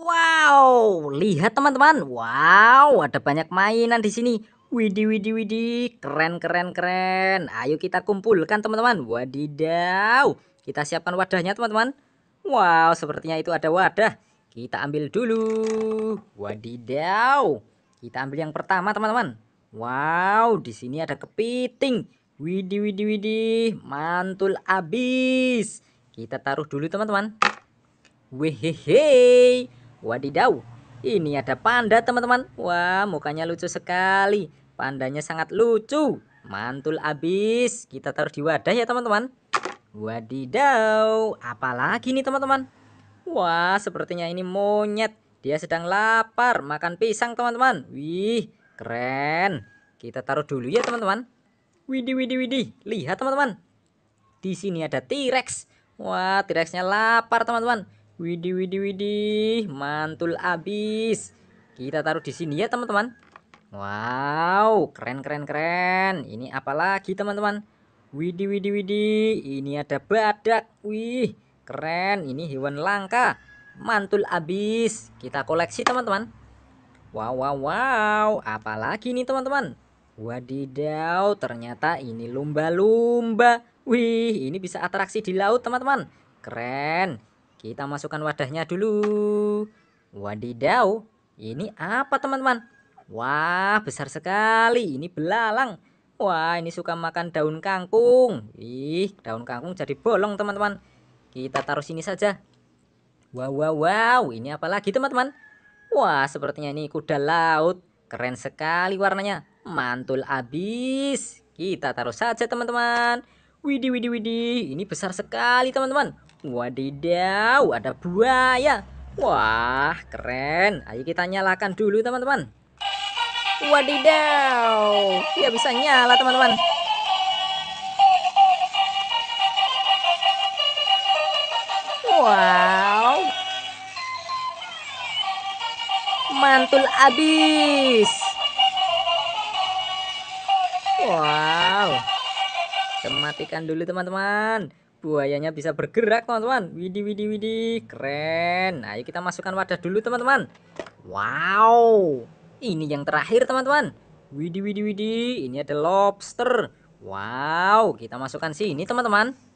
Wow, lihat teman-teman. Wow, ada banyak mainan di sini. Widi Widi Widi, Keren, keren, keren. Ayo kita kumpulkan teman-teman. Wadidaw. Kita siapkan wadahnya teman-teman. Wow, sepertinya itu ada wadah. Kita ambil dulu. Wadidaw. Kita ambil yang pertama teman-teman. Wow, di sini ada kepiting. Widi Widi Widi, Mantul abis. Kita taruh dulu teman-teman. Wehehe. Wadidaw, ini ada panda teman-teman. Wah, mukanya lucu sekali. Pandanya sangat lucu. Mantul abis. Kita taruh di wadah ya teman-teman. Wadidaw, apalagi nih teman-teman. Wah, sepertinya ini monyet. Dia sedang lapar, makan pisang teman-teman. Wih, keren. Kita taruh dulu ya teman-teman. Widih, widih, widih. Lihat teman-teman. Di sini ada T-Rex. Wah, T-Rexnya lapar teman-teman. Widi Widi Widi, Mantul abis. Kita taruh di sini ya, teman-teman. Wow, keren, keren, keren. Ini apalagi teman-teman? Widi Widi Widi, Ini ada badak. Wih, keren. Ini hewan langka. Mantul abis. Kita koleksi, teman-teman. Wow, wow, wow. Apalagi nih, teman-teman? Wadidaw, ternyata ini lumba-lumba. Wih, ini bisa atraksi di laut, teman-teman. Keren. Kita masukkan wadahnya dulu. Wadidaw, ini apa teman-teman? Wah, besar sekali. Ini belalang. Wah, ini suka makan daun kangkung. Ih, daun kangkung jadi bolong teman-teman. Kita taruh sini saja. Wow, wow, wow. Ini apa lagi teman-teman? Wah, sepertinya ini kuda laut. Keren sekali warnanya. Mantul abis. Kita taruh saja teman-teman. Widi Widi Widi, Ini besar sekali, teman-teman. Wadidaw, ada buaya. Wah, keren. Ayo kita nyalakan dulu, teman-teman. Wadidaw. Dia bisa nyala, teman-teman. Wow. Mantul abis. Wow matikan dulu teman-teman. Buayanya bisa bergerak teman-teman. Widi Widi Widi, Keren. Nah, ayo kita masukkan wadah dulu teman-teman. Wow. Ini yang terakhir teman-teman. Widi Widi Widi, Ini ada lobster. Wow. Kita masukkan sini teman-teman.